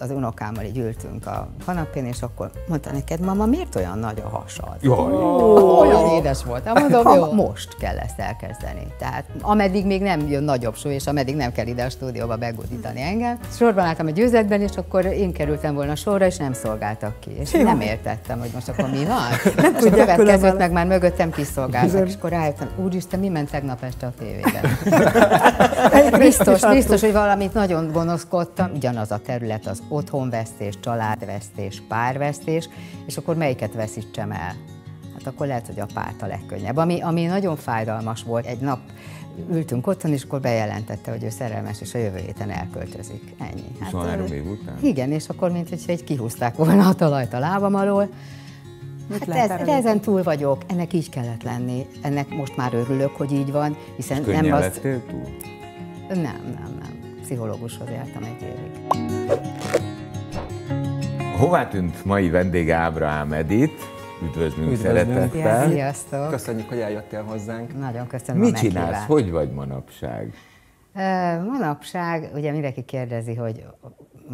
az unokámmal így ültünk a kanapén, és akkor mondta neked, mama, miért olyan nagy a hasad? Jaj. Oh, olyan édes volt. Mondom, jó. Most kell ezt elkezdeni. Tehát ameddig még nem jön nagyobb súly, és ameddig nem kell ide a stúdióba begudítani hmm. engem. Sorban álltam a győzetben, és akkor én kerültem volna sorra, és nem szolgáltak ki. És nem értettem, hogy most akkor mi van. Nem tudja, tudják, következőt meg már mögöttem kiszolgáltak, Bizony. és akkor rájöttem, úristen, mi ment tegnap este a tévében? biztos, biztos, hogy valamit nagyon gonoszkodtam. Ugyanaz a terület az otthonvesztés, családvesztés, párvesztés, és akkor melyiket veszítsem el? Hát akkor lehet, hogy a párt a legkönnyebb. Ami, ami nagyon fájdalmas volt, egy nap ültünk otthon, és akkor bejelentette, hogy ő szerelmes, és a jövő héten elköltözik. Ennyi. Hát, 23 év után? Igen, és akkor mint hogyha egy kihúzták volna a talajt a lábam alól. hát ez, de ezen túl vagyok, ennek így kellett lenni. Ennek most már örülök, hogy így van, hiszen nem azt... túl? Nem, nem, nem pszichológushoz jártam egy évig. Hová tűnt mai vendége Ábrahám Edith? Üdvözlünk, Üdvözlünk. szeretettel. Sziasztok. Köszönjük, hogy eljöttél hozzánk. Nagyon köszönöm Mit csinálsz? Meghívást. Hogy vagy manapság? Manapság, ugye mindenki kérdezi, hogy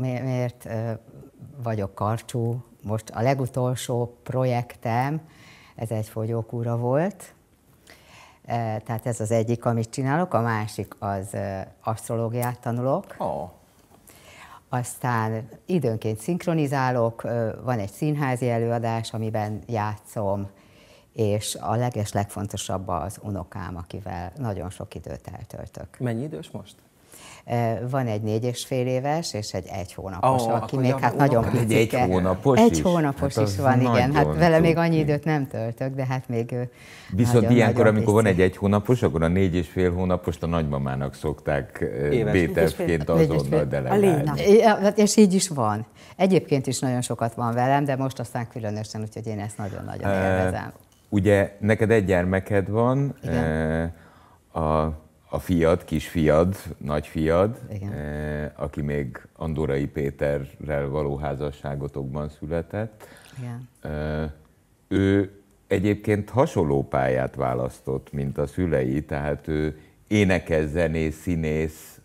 miért vagyok karcsú. Most a legutolsó projektem, ez egy fogyókúra volt, Eh, tehát ez az egyik, amit csinálok. A másik az eh, asztrológiát tanulok. Oh. Aztán időnként szinkronizálok, eh, van egy színházi előadás, amiben játszom, és a leges legfontosabb az unokám, akivel nagyon sok időt eltöltök. Mennyi idős most? Van egy négy és fél éves, és egy egy hónapos, oh, aki még hát nagyon picike. Egy hónapos Egy hát hónapos hát is van, igen. Hát vele még annyi időt nem töltök, de hát még Viszont nagyon, ilyenkor, nagyon amikor van egy egy hónapos, akkor a négy és fél hónapost a nagymamának szokták bétevként azonnal delegálni. Hát és így is van. Egyébként is nagyon sokat van velem, de most aztán különösen, úgyhogy én ezt nagyon-nagyon élvezem. ugye neked egy gyermeked van, Igen. a a fiad, kisfiad, nagyfiad, Igen. Eh, aki még Andorai Péterrel való házasságotokban született. Igen. Eh, ő egyébként hasonló pályát választott, mint a szülei, tehát ő énekes, zenész, színész.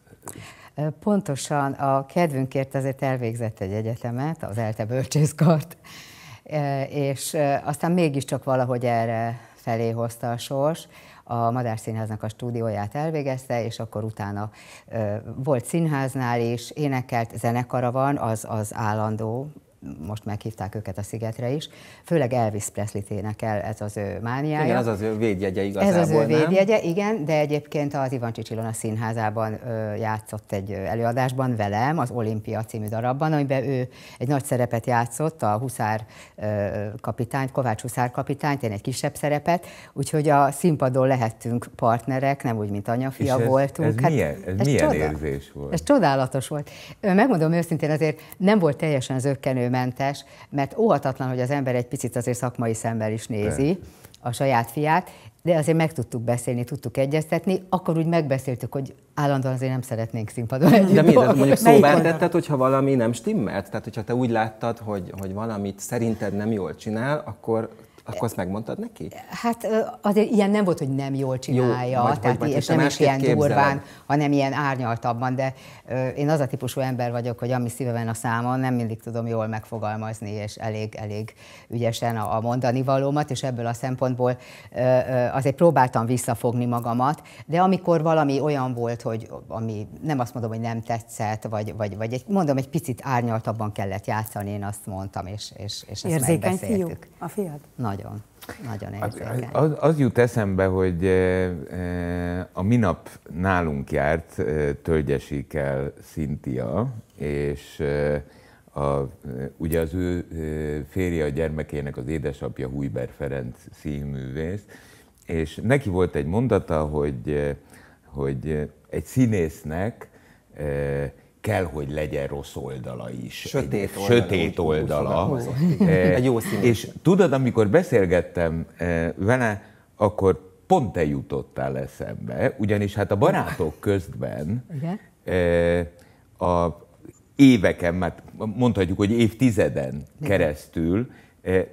Eh, pontosan a kedvünkért azért elvégzett egy egyetemet, az ELTE bölcsészkart, eh, és eh, aztán mégiscsak valahogy erre felé hozta a sors a Madár Színháznak a stúdióját elvégezte, és akkor utána volt színháznál is, énekelt, zenekara van, az, az állandó most meghívták őket a szigetre is. Főleg Elvis presley énekel, ez az ő mániája. Igen, az az ő védjegye igazából, Ez az ő védjegye, igen, de egyébként az Ivan Csicsilona a színházában játszott egy előadásban velem, az Olimpia című darabban, amiben ő egy nagy szerepet játszott, a Huszár kapitányt, Kovács Huszár kapitányt, én egy kisebb szerepet, úgyhogy a színpadon lehettünk partnerek, nem úgy, mint anyafia ez, voltunk. Ez hát, milyen, ez ez milyen csoda, érzés volt? Ez csodálatos volt. Megmondom őszintén, azért nem volt teljesen zöggenő felmenőmentes, mert óhatatlan, hogy az ember egy picit azért szakmai szemmel is nézi de. a saját fiát, de azért meg tudtuk beszélni, tudtuk egyeztetni, akkor úgy megbeszéltük, hogy állandóan azért nem szeretnénk színpadon együtt De miért? Mondjuk szóvá tetted, hogyha valami nem stimmelt? Tehát, hogyha te úgy láttad, hogy, hogy valamit szerinted nem jól csinál, akkor akkor azt megmondtad neki? Hát azért ilyen nem volt, hogy nem jól csinálja, Jó, vagy, tehát vagy, vagy, és nem is ilyen képzelem. durván, hanem ilyen árnyaltabban, de ö, én az a típusú ember vagyok, hogy ami szíveben a számon, nem mindig tudom jól megfogalmazni, és elég, elég ügyesen a, a mondani valómat, és ebből a szempontból ö, ö, azért próbáltam visszafogni magamat, de amikor valami olyan volt, hogy ami nem azt mondom, hogy nem tetszett, vagy, vagy, vagy egy, mondom, egy picit árnyaltabban kellett játszani, én azt mondtam, és, és, és ezt Érzékeny megbeszéltük. fiú a fiad? Nagy nagyon. Nagyon érzékeny. Az, az, az jut eszembe, hogy eh, eh, a minap nálunk járt eh, Tölgyesikkel Szintia, és a, ugye az ő férje a gyermekének az édesapja Hújber Ferenc színművész, és neki volt egy mondata, hogy, hogy egy színésznek kell, hogy legyen rossz oldala is. Sötét oldala. Sötét oldala. oldala. Eh, egy jó szín. És tudod, amikor beszélgettem eh, vele, akkor pont te jutottál eszembe, ugyanis hát a barátok közben eh, a éveken, mert mondhatjuk, hogy évtizeden keresztül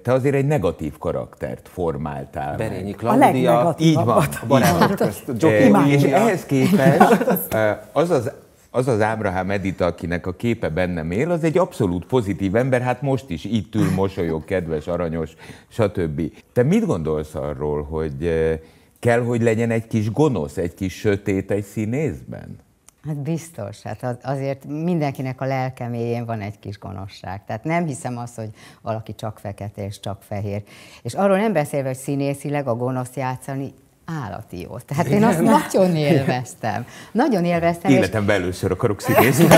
te azért egy negatív karaktert formáltál. Berényi Klaudia. A így van, a barátok közt. és ehhez képest az az az az Ábrahám Edita, akinek a képe bennem él, az egy abszolút pozitív ember, hát most is itt ül, mosolyog, kedves, aranyos, stb. Te mit gondolsz arról, hogy eh, kell, hogy legyen egy kis gonosz, egy kis sötét egy színészben? Hát biztos, hát azért mindenkinek a lelke mélyén van egy kis gonoszság. Tehát nem hiszem azt, hogy valaki csak fekete és csak fehér. És arról nem beszélve, hogy színészileg a gonosz játszani állati jó. Tehát én azt nagyon élveztem. Nagyon élveztem. Életemben és... először akarok színészni.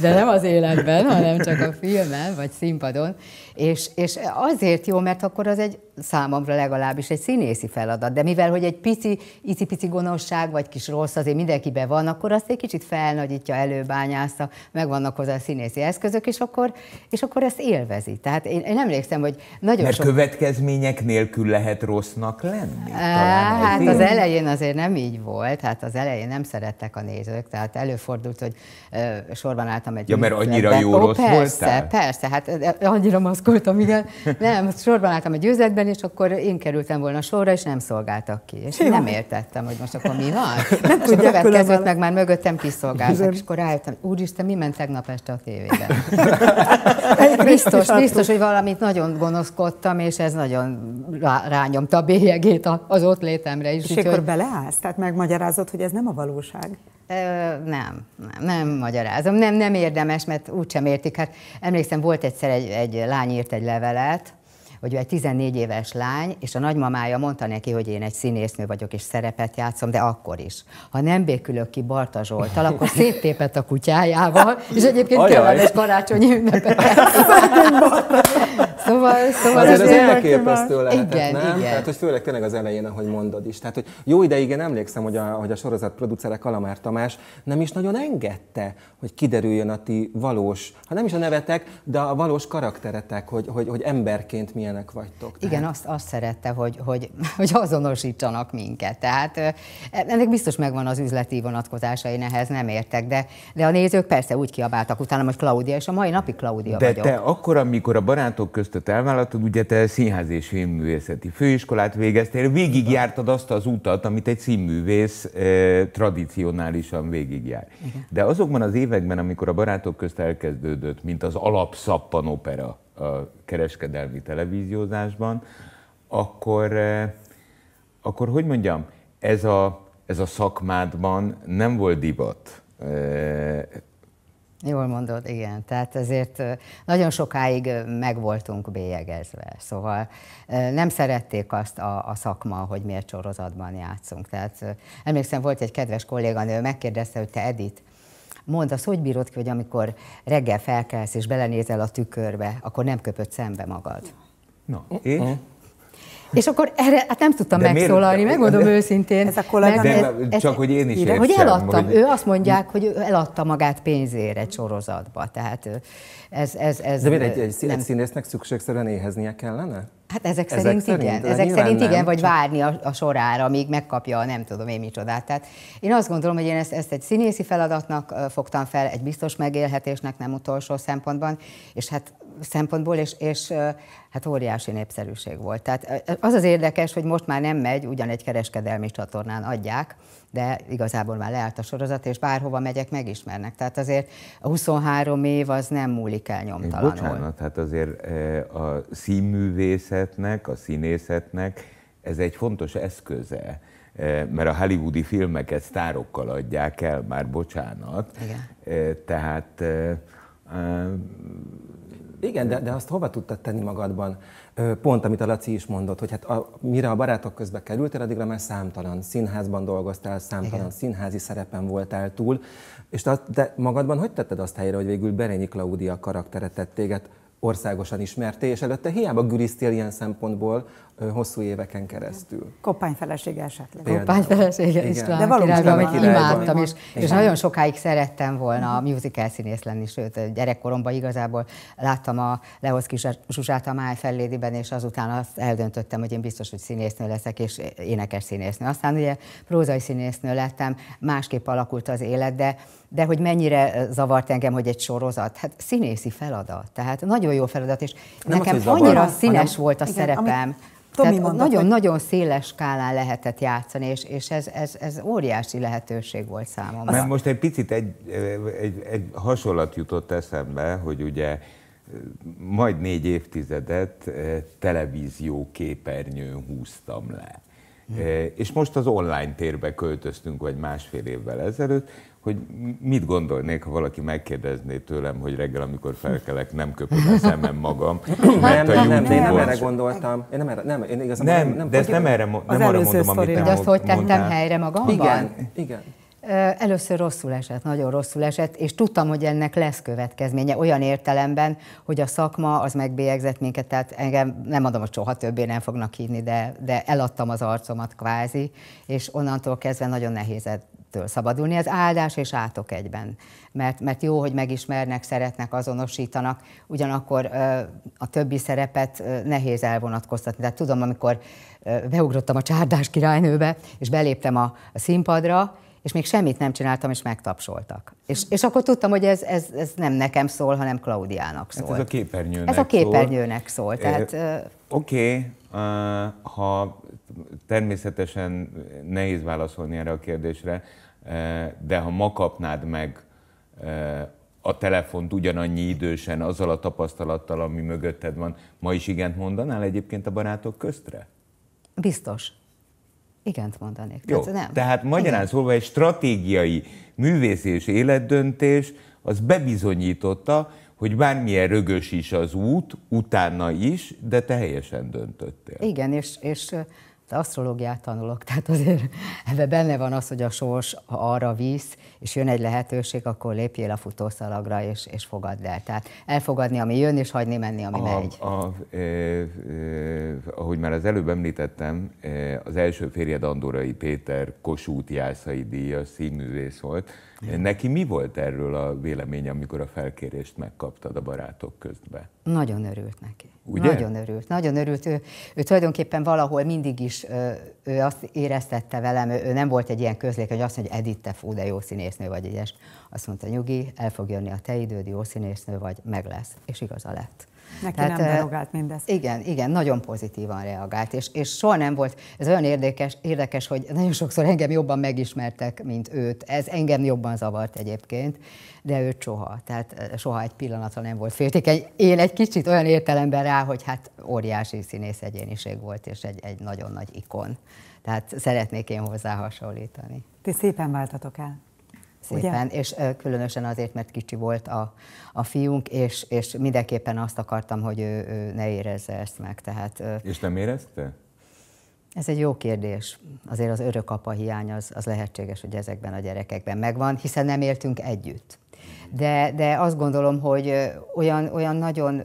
De nem az életben, hanem csak a filmen, vagy színpadon. És, és azért jó, mert akkor az egy számomra legalábbis egy színészi feladat. De mivel, hogy egy pici, icipici gonoszság, vagy kis rossz azért mindenkiben van, akkor azt egy kicsit felnagyítja, előbányászta, megvannak hozzá a színészi eszközök, és akkor, és akkor ezt élvezi. Tehát én, én emlékszem, hogy nagyon Mert sok... következmények nélkül lehet rossz gonosznak lenni? Talán hát az elején azért nem így volt, hát az elején nem szerettek a nézők, tehát előfordult, hogy uh, sorban álltam egy Ja, mert annyira jó Ó, rossz persze, voltál? persze, hát annyira maszkoltam, igen. nem, sorban álltam egy győzetben, és akkor én kerültem volna sorra, és nem szolgáltak ki. És nem értettem, hogy most akkor mi van. Nem és tudja, következőt meg már mögöttem kiszolgáltak, és akkor rájöttem, úristen, mi ment tegnap este a tévében? biztos, biztos, hogy valamit nagyon gonoszkodtam, és ez nagyon rányomta a bélyegét az ott létemre is. És úgy, akkor hogy... beleállsz? Tehát megmagyarázod, hogy ez nem a valóság? Ö, nem, nem, nem magyarázom. Nem, nem érdemes, mert úgysem értik. Hát emlékszem, volt egyszer egy, egy lány írt egy levelet, hogy ő egy 14 éves lány, és a nagymamája mondta neki, hogy én egy színésznő vagyok, és szerepet játszom, de akkor is. Ha nem békülök ki Barta Zsoltal, akkor széttépett a kutyájával, és egyébként egy karácsonyi ünnepet. Szóval, szóval Azért szóval ez elképesztő van. lehetett, igen, nem? Igen. Tehát, hogy főleg tényleg az elején, ahogy mondod is. Tehát, hogy jó ideig én emlékszem, hogy a, hogy a sorozat producere Kalamár Tamás nem is nagyon engedte, hogy kiderüljön a ti valós, ha hát nem is a nevetek, de a valós karakteretek, hogy, hogy, hogy emberként milyenek vagytok. Tehát. Igen, azt, azt szerette, hogy, hogy, hogy azonosítsanak minket. Tehát ennek biztos megvan az üzleti vonatkozása, én ehhez nem értek, de, de a nézők persze úgy kiabáltak utána, hogy Klaudia, és a mai napig Klaudia de vagyok. De te akkor, amikor a barátok közt a elvállaltad, ugye te színház és filmművészeti főiskolát végeztél, végigjártad azt az utat, amit egy színművész eh, tradicionálisan végigjár. Igen. De azokban az években, amikor a barátok közt elkezdődött, mint az alapszappan opera a kereskedelmi televíziózásban, akkor, eh, akkor hogy mondjam, ez a, ez a szakmádban nem volt divat. Eh, Jól mondod, igen. Tehát ezért nagyon sokáig meg voltunk bélyegezve. Szóval nem szerették azt a, a szakma, hogy miért sorozatban játszunk. Tehát emlékszem, volt egy kedves kolléganő, megkérdezte, hogy te Edith, mondd azt, hogy bírod ki, hogy amikor reggel felkelsz és belenézel a tükörbe, akkor nem köpöd szembe magad. Na, és? És akkor erre hát nem tudtam de megszólalni, miért? megmondom de, őszintén. Ez a kollégám, meg, de, ez, csak hogy én is értsem, Hogy eladtam, hogy... ő azt mondják, hogy eladta magát pénzére egy sorozatba, tehát ez... ez, ez de miért egy, egy, nem... egy színésznek szükségszerűen éheznie kellene? Hát ezek, ezek szerint, szerint igen, ezek szerint nem. igen, vagy csak... várni a, a sorára, amíg megkapja a nem tudom én micsodát. Tehát én azt gondolom, hogy én ezt, ezt egy színészi feladatnak fogtam fel, egy biztos megélhetésnek nem utolsó szempontban, és hát szempontból, és, és hát óriási népszerűség volt. Tehát az az érdekes, hogy most már nem megy, ugyan egy kereskedelmi csatornán adják, de igazából már leállt a sorozat, és bárhova megyek, megismernek. Tehát azért a 23 év az nem múlik el nyomtalanul. Bocsánat, hát azért e, a színművészetnek, a színészetnek ez egy fontos eszköze e, mert a hollywoodi filmeket sztárokkal adják el, már bocsánat. Igen. E, tehát igen, de, de azt hova tudtad tenni magadban? Pont, amit a Laci is mondott, hogy hát a, mire a barátok közbe kerültél, addigra már számtalan színházban dolgoztál, számtalan Igen. színházi szerepen voltál túl, és te, de magadban hogy tetted azt helyre, hogy végül Berényi Klaudia karaktere tett téged országosan ismerté, és előtte hiába gürisztél ilyen szempontból hosszú éveken keresztül. Koppány felesége esetleg. Például. Koppány felesége István De valóban imádtam, és, és nagyon sokáig szerettem volna a musical színész lenni, sőt, gyerekkoromban igazából láttam a kis Zsuzsát a Máj fellédiben, és azután azt eldöntöttem, hogy én biztos, hogy színésznő leszek, és énekes színésznő. Aztán ugye prózai színésznő lettem, másképp alakult az élet, de de hogy mennyire eh, zavart engem, hogy egy sorozat, hát színészi feladat, tehát nagyon jó feladat, és nem nekem az, annyira zavar, színes hanem, volt a igen, szerepem. Nagyon-nagyon nagyon, nagyon széles skálán lehetett játszani, és, és ez, ez, ez óriási lehetőség volt számomra. Mert most egy picit egy, egy, egy hasonlat jutott eszembe, hogy ugye eh, majd négy évtizedet eh, televízió képernyőn húztam le. Hmm. És most az online térbe költöztünk, vagy másfél évvel ezelőtt, hogy mit gondolnék, ha valaki megkérdezné tőlem, hogy reggel, amikor felkelek, nem köpöm a szemem magam. nem, nem, nem, nem erre gondoltam. Én nem erre, nem, én igazán nem, nem, de ezt nem, erre, nem arra mondom, amit nem Hogy azt hogy tettem helyre magamban? Igen, igen. Először rosszul esett, nagyon rosszul esett, és tudtam, hogy ennek lesz következménye olyan értelemben, hogy a szakma az megbélyegzett minket, tehát engem nem adom, hogy soha többé nem fognak hívni, de, de eladtam az arcomat kvázi, és onnantól kezdve nagyon nehéz től szabadulni. Ez áldás és átok egyben. Mert, mert jó, hogy megismernek, szeretnek, azonosítanak, ugyanakkor a többi szerepet nehéz elvonatkoztatni. Tehát tudom, amikor beugrottam a csárdás királynőbe, és beléptem a, a színpadra, és még semmit nem csináltam, és megtapsoltak. És, és akkor tudtam, hogy ez, ez, ez nem nekem szól, hanem Klaudiának szól. Hát ez a képernyőnek Ez a képernyőnek szól. szól tehát, Oké, okay, ha természetesen nehéz válaszolni erre a kérdésre, Eh, de ha ma kapnád meg eh, a telefont ugyanannyi idősen, azzal a tapasztalattal, ami mögötted van, ma is igent mondanál egyébként a barátok köztre? Biztos. Igent mondanék. Jó, tehát, nem. tehát magyarán Igen. szólva egy stratégiai művész és életdöntés az bebizonyította, hogy bármilyen rögös is az út, utána is, de te helyesen döntöttél. Igen, és, és asztrológiát tanulok, tehát azért ebben benne van az, hogy a sors arra visz, és jön egy lehetőség, akkor lépjél a futószalagra, és, és fogadd el. Tehát elfogadni, ami jön, és hagyni menni, ami a, megy. A, e, e, ahogy már az előbb említettem, e, az első férjed Andorai Péter Kossuth Jászai díjas színművész volt, Neki mi volt erről a vélemény, amikor a felkérést megkaptad a barátok közben? Nagyon örült neki. Ugye? Nagyon örült, nagyon örült. Ő, ő tulajdonképpen valahol mindig is ő azt éreztette velem, ő nem volt egy ilyen közlék, hogy azt mondja, hogy Edith, te fú, de jó színésznő vagy, egyes. Azt mondta, nyugi, el fog jönni a te időd, jó színésznő vagy, meg lesz. És igaza lett. Neki Tehát, nem reagált mindez. Igen, igen, nagyon pozitívan reagált, és, és soha nem volt, ez olyan érdekes, érdekes, hogy nagyon sokszor engem jobban megismertek, mint őt. Ez engem jobban zavart egyébként, de őt soha. Tehát soha egy pillanatra nem volt féltékeny. Én egy kicsit olyan értelemben rá, hogy hát óriási színész egyéniség volt, és egy, egy nagyon nagy ikon. Tehát szeretnék én hozzá hasonlítani. Ti szépen váltatok el szépen, Ugye? és különösen azért, mert kicsi volt a, a fiunk, és, és mindenképpen azt akartam, hogy ő, ő ne érezze ezt meg. Tehát, és nem érezte? Ez egy jó kérdés. Azért az örökapa hiány az, az lehetséges, hogy ezekben a gyerekekben megvan, hiszen nem éltünk együtt de, de azt gondolom, hogy olyan, olyan nagyon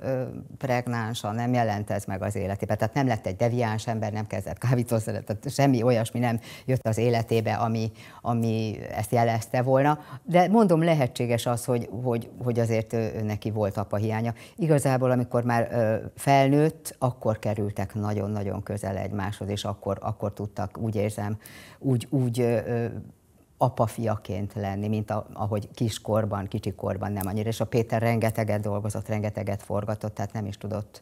pregnánsan nem jelent ez meg az életébe. Tehát nem lett egy deviáns ember, nem kezdett kávítószeret, tehát semmi olyasmi nem jött az életébe, ami, ami ezt jelezte volna. De mondom, lehetséges az, hogy, hogy, hogy azért neki volt apa hiánya. Igazából, amikor már felnőtt, akkor kerültek nagyon-nagyon közel egymáshoz, és akkor, akkor tudtak, úgy érzem, úgy, úgy apafiaként lenni, mint a, ahogy kiskorban, kicsikorban nem annyira. És a Péter rengeteget dolgozott, rengeteget forgatott, tehát nem is tudott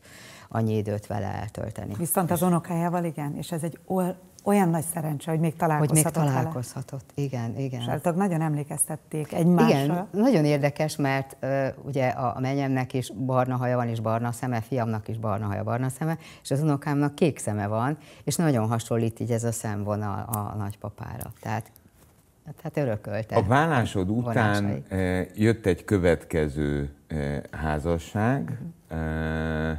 annyi időt vele eltölteni. Viszont az unokájával igen, és ez egy olyan nagy szerencse, hogy még találkozhatott Hogy még találkozhatott, vele. igen, igen. És eltök nagyon emlékeztették egymásra. Igen, nagyon érdekes, mert uh, ugye a, a menyemnek is barna haja van, és barna szeme, fiamnak is barna haja, barna szeme, és az unokámnak kék szeme van, és nagyon hasonlít így ez a szemvonal a nagypapára. Tehát Hát, hát örökölte. A vállásod után vonásai. Eh, jött egy következő eh, házasság, uh-huh.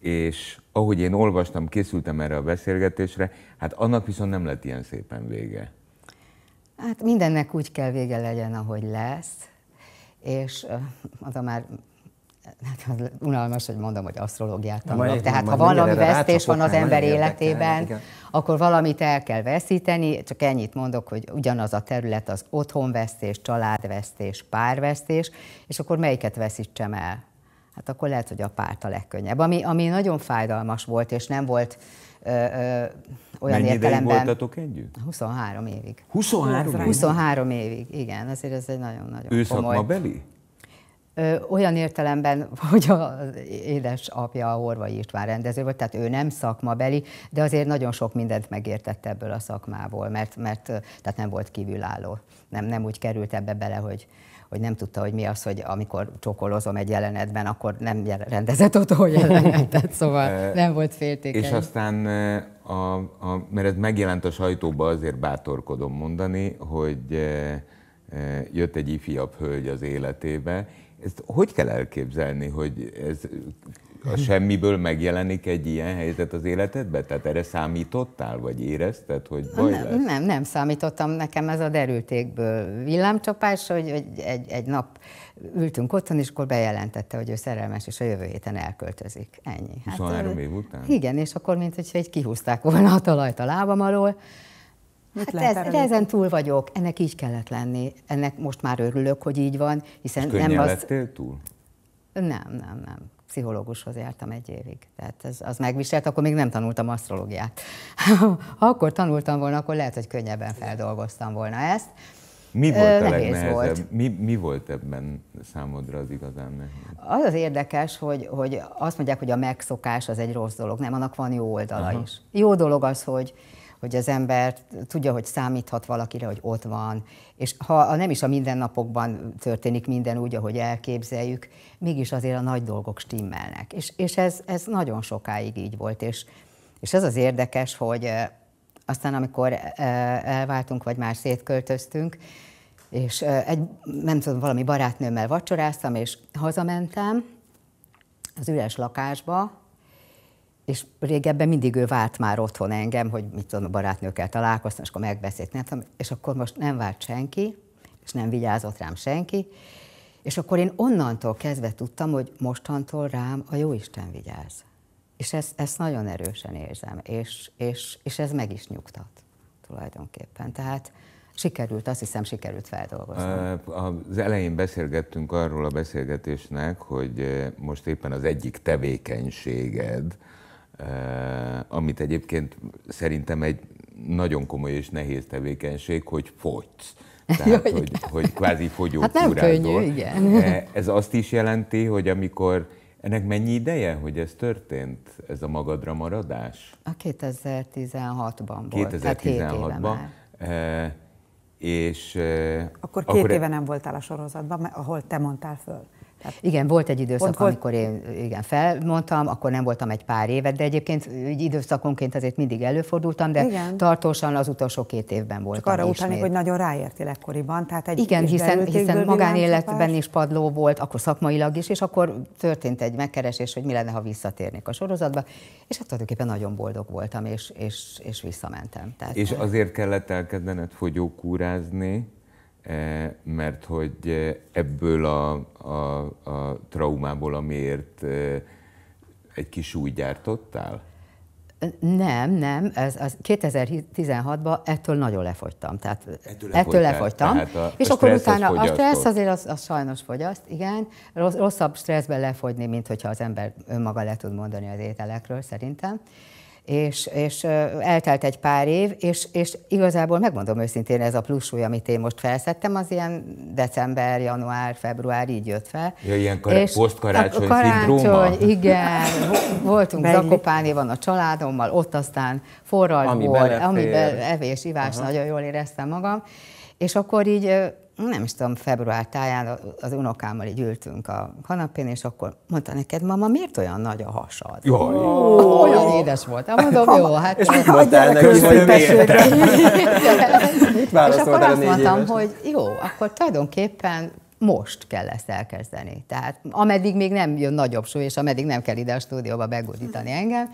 és ahogy én olvastam, készültem erre a beszélgetésre, hát annak viszont nem lett ilyen szépen vége. Hát mindennek úgy kell vége legyen, ahogy lesz, és az a már hát unalmas, hogy mondom, hogy asztrológiát tanulok. Tehát, ha valami vesztés van az ember életében, akkor valamit el kell veszíteni, csak ennyit mondok, hogy ugyanaz a terület az otthonvesztés, családvesztés, párvesztés, és akkor melyiket veszítsem el? Hát akkor lehet, hogy a párt a legkönnyebb. Ami, ami nagyon fájdalmas volt, és nem volt ö, ö, olyan Mennyi értelemben... Mennyi voltatok együtt? 23 évig. 23 évig? 23 évig, igen. Azért ez egy nagyon-nagyon komoly... Ő olyan értelemben, hogy az édesapja Horvai István rendező volt, tehát ő nem szakmabeli, de azért nagyon sok mindent megértett ebből a szakmából, mert, mert tehát nem volt kívülálló. Nem, nem úgy került ebbe bele, hogy, hogy nem tudta, hogy mi az, hogy amikor csokolozom egy jelenetben, akkor nem rendezett hogy jelenetet, szóval nem volt féltékeny. És aztán, a, a, mert ez megjelent a sajtóba, azért bátorkodom mondani, hogy jött egy ifjabb hölgy az életébe. Ezt hogy kell elképzelni, hogy ez a semmiből megjelenik egy ilyen helyzet az életedbe? Tehát erre számítottál, vagy érezted, hogy baj nem, lesz? Nem, nem számítottam, nekem ez a derültékből villámcsapás, hogy, egy, egy nap ültünk otthon, és akkor bejelentette, hogy ő szerelmes, és a jövő héten elköltözik. Ennyi. Hát, 23 év után? Igen, és akkor mint hogyha egy kihúzták volna a talajt a lábam alól, Mit hát ez, de ezen túl vagyok, ennek így kellett lenni. Ennek most már örülök, hogy így van, hiszen És nem az... lettél túl? Nem, nem, nem. Pszichológushoz jártam egy évig. Tehát ez, az megviselt, akkor még nem tanultam asztrológiát. ha akkor tanultam volna, akkor lehet, hogy könnyebben feldolgoztam volna ezt. Mi volt a nehéz Volt. Mi, mi volt ebben számodra az igazán nehéz? Az az érdekes, hogy, hogy azt mondják, hogy a megszokás az egy rossz dolog. Nem, annak van jó oldala Aha. is. Jó dolog az, hogy hogy az ember tudja, hogy számíthat valakire, hogy ott van, és ha nem is a mindennapokban történik minden úgy, ahogy elképzeljük, mégis azért a nagy dolgok stimmelnek. És, és ez, ez nagyon sokáig így volt, és, és ez az érdekes, hogy eh, aztán amikor eh, elváltunk, vagy már szétköltöztünk, és eh, egy, nem tudom, valami barátnőmmel vacsoráztam, és hazamentem az üres lakásba, és régebben mindig ő várt már otthon engem, hogy mit tudom, a barátnőkkel találkoztam, és akkor megbeszélt, nem tudom, és akkor most nem várt senki, és nem vigyázott rám senki, és akkor én onnantól kezdve tudtam, hogy mostantól rám a Jóisten vigyáz. És ezt, ezt nagyon erősen érzem, és, és, és ez meg is nyugtat tulajdonképpen. Tehát sikerült, azt hiszem sikerült feldolgozni. Az elején beszélgettünk arról a beszélgetésnek, hogy most éppen az egyik tevékenységed, Eh, amit egyébként szerintem egy nagyon komoly és nehéz tevékenység, hogy fogysz. Tehát, Jó, hogy, hogy kvázi fogyó Hát nem könnyű, igen. Eh, ez azt is jelenti, hogy amikor ennek mennyi ideje, hogy ez történt, ez a magadra maradás? A 2016-ban volt, 2016-ban. már. Eh, és, akkor két akkor... E- éve nem voltál a sorozatban, ahol te mondtál föl. Tehát igen, volt egy időszak, pont, amikor én igen, felmondtam, akkor nem voltam egy pár évet, de egyébként időszakonként azért mindig előfordultam, de igen. tartósan az utolsó két évben voltam Csak arra utalnék, hogy nagyon ráértél ekkoriban. Tehát egy igen, hiszen, hiszen magánéletben is padló volt, akkor szakmailag is, és akkor történt egy megkeresés, hogy mi lenne, ha visszatérnék a sorozatba, és hát tulajdonképpen nagyon boldog voltam, és, és, és visszamentem. Tehát, és azért kellett elkezdened fogyókúrázni, Eh, mert hogy eh, ebből a, a, a traumából, amiért eh, egy kis új gyártottál? Nem, nem, ez, az 2016-ban ettől nagyon lefogytam. Tehát ettől, ettől lefogytam. Tehát a, és a akkor utána a stressz azért az, az sajnos fogyaszt, igen. Rossz, rosszabb stresszben lefogyni, mint hogyha az ember önmaga le tud mondani az ételekről, szerintem és, és eltelt egy pár év, és, és igazából megmondom őszintén, ez a plussúly, amit én most felszettem, az ilyen december, január, február így jött fel. Ja, ilyen kar- és posztkarácsony karácsony, igen, voltunk Belli. Zakopáni, van a családommal, ott aztán forralt ami amiben evés, ivás, Aha. nagyon jól éreztem magam, és akkor így nem is tudom, február táján az unokámmal így ültünk a kanapén, és akkor mondta neked, mama, miért olyan nagy a hasad? Jó, Oh. Olyan édes volt. Mondom, hát, jó, hát... És mit mondtál neki, hogy miért? mit akkor azt mondtam, éves? hogy jó, akkor tulajdonképpen most kell ezt elkezdeni. Tehát ameddig még nem jön nagyobb súly, és ameddig nem kell ide a stúdióba begudítani engem,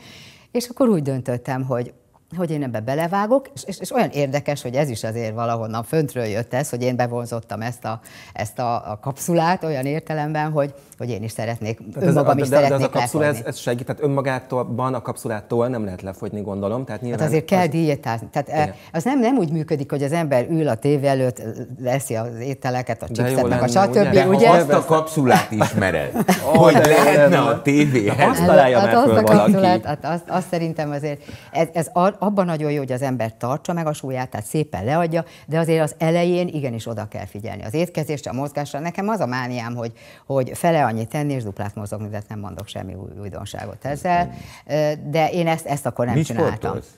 és akkor úgy döntöttem, hogy hogy én ebbe belevágok, és, és, és olyan érdekes, hogy ez is azért valahonnan föntről jött ez, hogy én bevonzottam ezt a, ezt a, a kapszulát olyan értelemben, hogy hogy én is szeretnék, ez önmagam ez, is de, szeretnék de ez a kapszula, ez, ez segít, tehát önmagától, a kapszulától nem lehet lefogyni, gondolom. Tehát nyilván hát azért kell az... diétázni. Tehát e, Igen. az nem, nem úgy működik, hogy az ember ül a tévé előtt, leszi az ételeket, a chipset, meg a stb. Ugye? ugye? Azt a kapszulát ismered, hogy lehetne a tévéhez. Azt találja hát meg föl valaki. Hát azt, azt szerintem azért, ez, ez abban nagyon jó, hogy az ember tartsa meg a súlyát, tehát szépen leadja, de azért az elején igenis oda kell figyelni. Az étkezésre, a mozgásra, nekem az a mániám, hogy, hogy fele annyit tenni és duplát mozogni, de nem mondok semmi új, újdonságot ezzel. De én ezt, ezt akkor nem Mi csináltam. Sportolsz?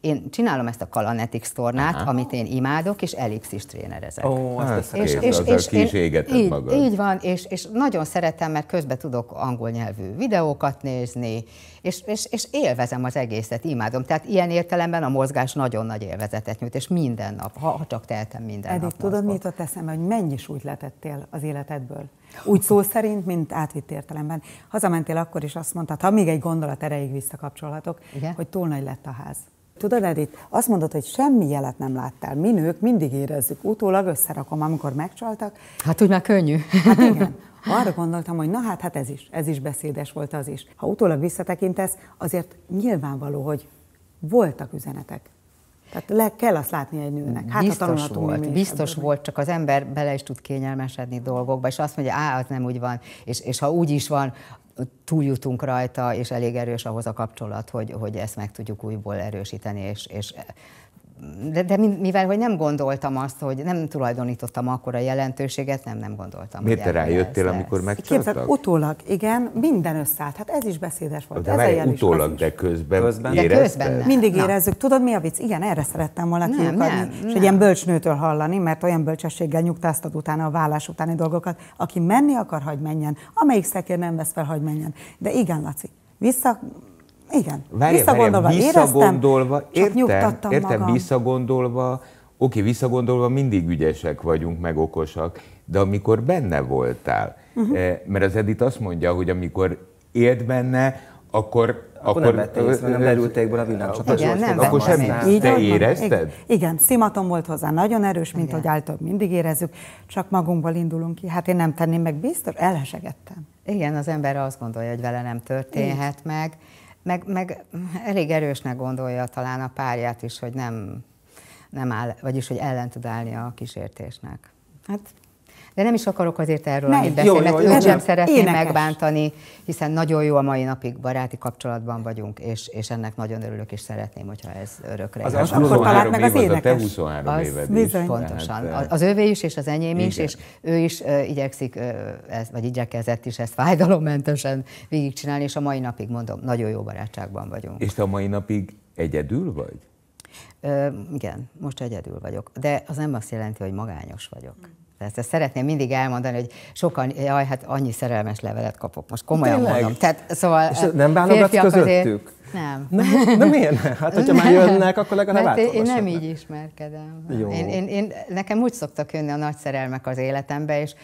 Én csinálom ezt a Kalanetics tornát, Aha. amit én imádok, és ellipszis trénerezek. Ó, hát, és, és, és, és, és én, így, így van, és, és nagyon szeretem, mert közben tudok angol nyelvű videókat nézni, és, és, és élvezem az egészet, imádom. Tehát ilyen értelemben a mozgás nagyon nagy élvezetet nyújt, és minden nap, ha, ha csak tehetem minden Edith, nap. Edith, tudod, mit ott eszembe, hogy mennyi súlyt letettél az életedből? Úgy szó szerint, mint átvitt értelemben. Hazamentél akkor is azt mondtad, ha még egy gondolat erejéig visszakapcsolhatok, Igen? hogy túl nagy lett a ház. Tudod, Edith, azt mondod, hogy semmi jelet nem láttál. Mi nők mindig érezzük, utólag összerakom, amikor megcsaltak. Hát úgy már könnyű. Hát igen. Arra gondoltam, hogy na hát, hát ez is, ez is beszédes volt az is. Ha utólag visszatekintesz, azért nyilvánvaló, hogy voltak üzenetek. Tehát le kell azt látni egy nőnek. Hát biztos volt, biztos ebből. volt, csak az ember bele is tud kényelmesedni dolgokba, és azt mondja, á, az nem úgy van, és, és ha úgy is van, túljutunk rajta, és elég erős ahhoz a kapcsolat, hogy, hogy ezt meg tudjuk újból erősíteni, és, és de, de mivel hogy nem gondoltam azt, hogy nem tulajdonítottam akkor a jelentőséget, nem, nem gondoltam. Miért te rájöttél, amikor megcsaltak? utólag, igen, minden összeállt. Hát ez is beszédes volt. De várj, utólag, is, de közben, közben. De közben nem. Mindig Na. érezzük. Tudod, mi a vicc? Igen, erre szerettem volna nem, kiukadni. Nem, és egy ilyen bölcsnőtől hallani, mert olyan bölcsességgel nyugtáztad utána a vállás utáni dolgokat. Aki menni akar, hagy menjen. Amelyik szekér nem vesz fel, hagy menjen. De igen, Laci, vissza igen. Várjál, visszagondolva, várjál, visszagondolva éreztem, értem, értem, magam. visszagondolva, oké, visszagondolva mindig ügyesek vagyunk, meg okosak, de amikor benne voltál, uh-huh. mert az Edith azt mondja, hogy amikor élt benne, akkor akkor, akkor nem vettél észre, nem eh, lerülték a villámcsapás. Igen, nem akkor semmi. Így Te érezted? Igen, szimatom volt hozzá, nagyon erős, mint igen. hogy általában mindig érezzük, csak magunkból indulunk ki. Hát én nem tenném meg, biztos, elhesegettem. Igen, az ember azt gondolja, hogy vele nem történhet Így. meg, meg, meg elég erősnek gondolja talán a párját is, hogy nem, nem áll, vagyis hogy ellen tud állni a kísértésnek. Hát de nem is akarok azért erről annyit beszélni, mert őt sem szeretném énekes. megbántani, hiszen nagyon jó a mai napig baráti kapcsolatban vagyunk, és, és ennek nagyon örülök, és szeretném, hogyha ez örökre az, az Akkor találd meg az énekes. Az 23 az éved bizony. is. Pontosan. Tehát, eh, az övé is, és az enyém igen. is, és ő is uh, igyekszik, uh, ez, vagy igyekezett is ezt fájdalommentesen végigcsinálni, és a mai napig mondom, nagyon jó barátságban vagyunk. És te a mai napig egyedül vagy? Uh, igen, most egyedül vagyok. De az nem azt jelenti, hogy magányos vagyok. Mm. Ezt, ezt szeretném mindig elmondani, hogy sokan, jaj, hát annyi szerelmes levelet kapok, most komolyan Tényleg? mondom. Tehát, szóval És nem eh, bánogatsz közöttük? Azért, nem. nem. Nem miért Hát, hogyha nem. már jönnek, akkor legalább hát Én nem így ismerkedem. Jó. Én, én, én, nekem úgy szoktak jönni a nagy szerelmek az életembe, és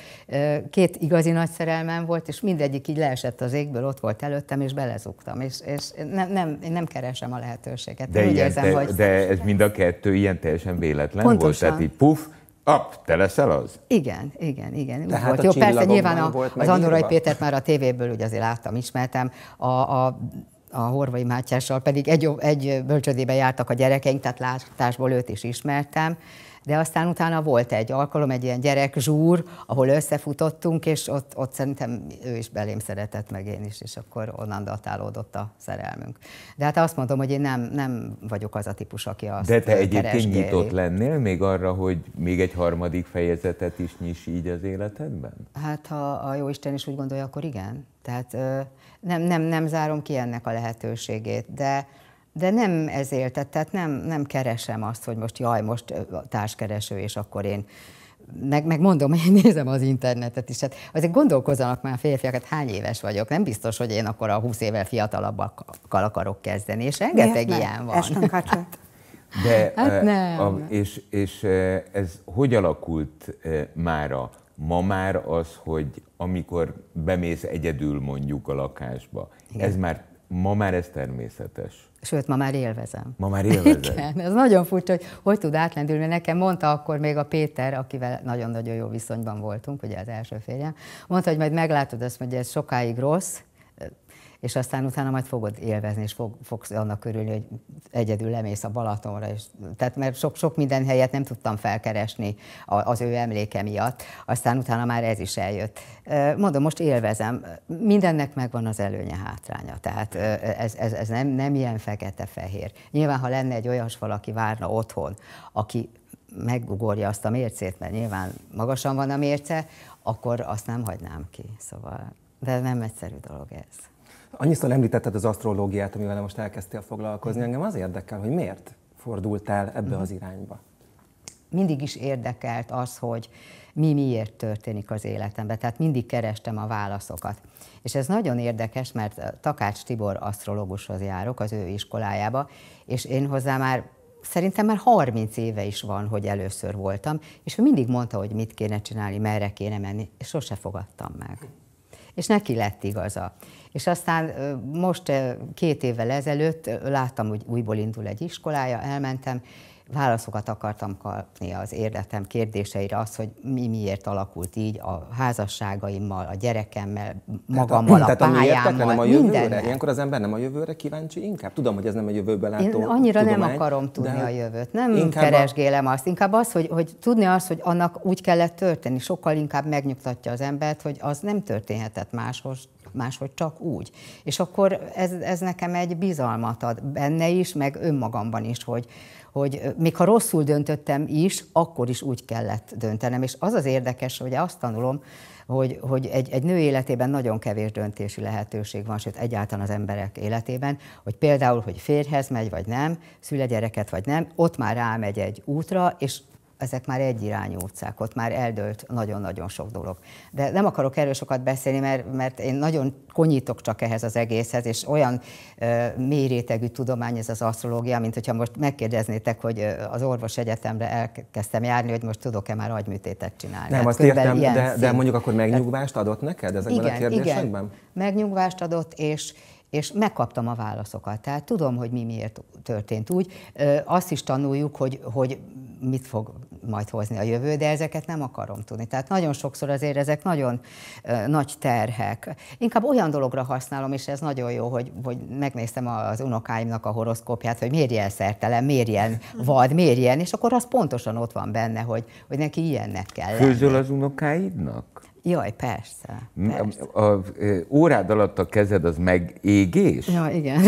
két igazi nagy szerelmem volt, és mindegyik így leesett az égből, ott volt előttem, és belezugtam. És, és nem, nem, én nem keresem a lehetőséget. De, ilyen, érzem, de, hogy de ez mind a kettő ilyen teljesen véletlen Pontosan. volt? Tehát így puf, Ap, te leszel az? Igen, igen, igen. Tehát volt. Jó, persze nyilván a, volt az Andorai Pétert már a tévéből ugye azért láttam, ismertem. A, a a Horvai Mátyással pedig egy, egy bölcsödébe jártak a gyerekeink, tehát látásból őt is ismertem de aztán utána volt egy alkalom, egy ilyen gyerek zsúr, ahol összefutottunk, és ott, ott szerintem ő is belém szeretett, meg én is, és akkor onnan datálódott a szerelmünk. De hát azt mondom, hogy én nem, nem vagyok az a típus, aki azt De te egyébként nyitott lennél még arra, hogy még egy harmadik fejezetet is nyis így az életedben? Hát ha a Isten is úgy gondolja, akkor igen. Tehát nem, nem, nem zárom ki ennek a lehetőségét, de de nem ezért, tehát nem, nem keresem azt, hogy most jaj, most társkereső, és akkor én meg, meg mondom, én nézem az internetet is, hát azért gondolkozzanak már férfiak, hát hány éves vagyok, nem biztos, hogy én akkor a 20 évvel fiatalabbakkal akarok kezdeni, és rengeteg Miért ilyen van. hát, De, hát nem. A, és, és ez hogy alakult mára? Ma már az, hogy amikor bemész egyedül mondjuk a lakásba, Igen. ez már ma már ez természetes. Sőt, ma már élvezem. Ma már élvezem. Igen, ez nagyon furcsa, hogy hogy tud átlendülni. Nekem mondta akkor még a Péter, akivel nagyon-nagyon jó viszonyban voltunk, ugye az első férjem, mondta, hogy majd meglátod azt, hogy ez sokáig rossz, és aztán utána majd fogod élvezni, és fog, fogsz annak örülni, hogy egyedül lemész a Balatonra. És, tehát mert sok, sok minden helyet nem tudtam felkeresni az ő emléke miatt, aztán utána már ez is eljött. Mondom, most élvezem, mindennek megvan az előnye, hátránya, tehát ez, ez, ez nem, nem ilyen fekete-fehér. Nyilván, ha lenne egy olyas valaki várna otthon, aki megugorja azt a mércét, mert nyilván magasan van a mérce, akkor azt nem hagynám ki. Szóval, de nem egyszerű dolog ez. Annyiszor említetted az asztrológiát, amivel most elkezdtél foglalkozni. Mhm. Engem az érdekel, hogy miért fordultál ebbe mhm. az irányba? Mindig is érdekelt az, hogy mi miért történik az életemben, tehát mindig kerestem a válaszokat. És ez nagyon érdekes, mert eh, Takács Tibor asztrológushoz járok, az ő iskolájába, és én hozzá már szerintem már 30 éve is van, hogy először voltam, és ő mindig mondta, hogy mit kéne csinálni, merre kéne menni, és sose fogadtam meg. És neki lett igaza. És aztán most két évvel ezelőtt láttam, hogy újból indul egy iskolája, elmentem, válaszokat akartam kapni az érdetem kérdéseire, az, hogy mi miért alakult így a házasságaimmal, a gyerekemmel, magammal, tehát a, a pályámmal, nem a jövőre? Ilyenkor az ember nem a jövőre kíváncsi inkább? Tudom, hogy ez nem a jövőbe látó Én annyira tudomány, nem akarom tudni a jövőt, nem keresgélem a... azt. Inkább az, hogy, hogy tudni azt, hogy annak úgy kellett történni, sokkal inkább megnyugtatja az embert, hogy az nem történhetett máshoz, máshogy csak úgy. És akkor ez, ez nekem egy bizalmat ad benne is, meg önmagamban is, hogy, hogy még ha rosszul döntöttem is, akkor is úgy kellett döntenem. És az az érdekes, hogy azt tanulom, hogy, hogy egy, egy nő életében nagyon kevés döntési lehetőség van, sőt egyáltalán az emberek életében, hogy például, hogy férhez megy vagy nem, szüle gyereket vagy nem, ott már rámegy egy útra, és ezek már egyirányú utcák, ott már eldőlt nagyon-nagyon sok dolog. De nem akarok erről sokat beszélni, mert, mert én nagyon konyítok csak ehhez az egészhez, és olyan ö, mély rétegű tudomány ez az asztrológia, mint hogyha most megkérdeznétek, hogy az orvos egyetemre elkezdtem járni, hogy most tudok-e már agyműtétet csinálni. Nem, hát azt értem, de, de mondjuk akkor megnyugvást adott neked ezekben igen, a kérdésekben? Igen, megnyugvást adott, és és megkaptam a válaszokat. Tehát tudom, hogy mi miért történt úgy. Azt is tanuljuk, hogy, hogy mit fog majd hozni a jövő, de ezeket nem akarom tudni. Tehát nagyon sokszor azért ezek nagyon ö, nagy terhek. Inkább olyan dologra használom, és ez nagyon jó, hogy, hogy megnéztem az unokáimnak a horoszkópját, hogy miért ilyen szertelen, miért ilyen mhm. vad, miért ilyen, és akkor az pontosan ott van benne, hogy, hogy neki ilyennek kell. Főzöl az unokáidnak? Jaj, persze. persze. A, a, a, órád alatt a kezed az megégés? Ja, igen.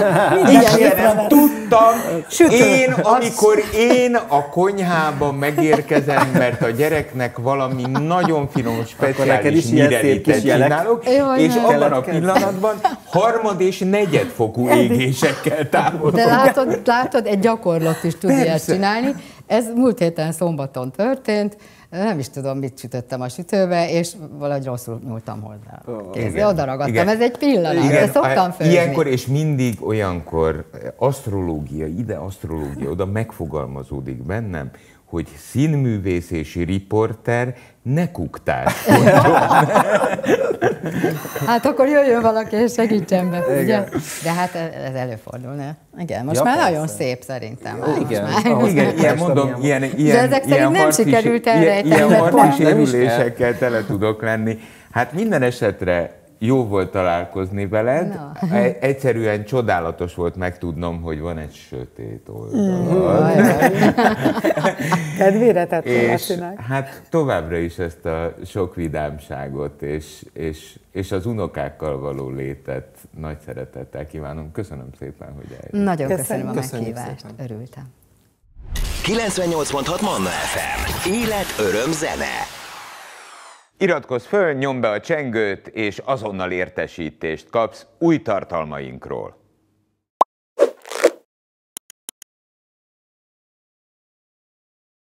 igen, igen tudtam. Sütő. Én, amikor én a konyhába megérkezem, mert a gyereknek valami nagyon finom, speciális mirelitet csinálok, Jaj, és abban a pillanatban harmad és negyed fokú égésekkel távolodok. De látod, látod, egy gyakorlat is tud ilyet csinálni. Ez múlt héten szombaton történt nem is tudom, mit sütöttem a sütőbe, és valahogy rosszul nyúltam hozzá. Kézzel oda ragadtam. Ez egy pillanat, Igen. de hát, szoktam főzni. Ilyenkor és mindig olyankor eh, asztrológia ide, asztrológia oda megfogalmazódik bennem, hogy színművészési riporter ne kuktál. hát akkor jöjjön valaki és segítsen be, ugye? De hát ez előfordulna. Igen, most ja, már persze. nagyon szép szerintem. Ó, igen, már. igen, igen, mondom, ilyen, ilyen, ezek ilyen szerint nem sikerült elrejteni. Ilyen harcis ülésekkel tele tudok lenni. Hát minden esetre jó volt találkozni veled. No. E, egyszerűen csodálatos volt megtudnom, hogy van egy sötét oldal. Mm, Kedvére tett és, Hát továbbra is ezt a sok vidámságot és, és, és az unokákkal való létet nagy szeretettel kívánom. Köszönöm szépen, hogy eljöttél. Nagyon köszönöm, köszönöm a meghívást. Szépen. Örültem. 98.6 Manna FM. Élet, öröm, zene. Iratkozz föl, nyomd be a csengőt, és azonnal értesítést kapsz új tartalmainkról.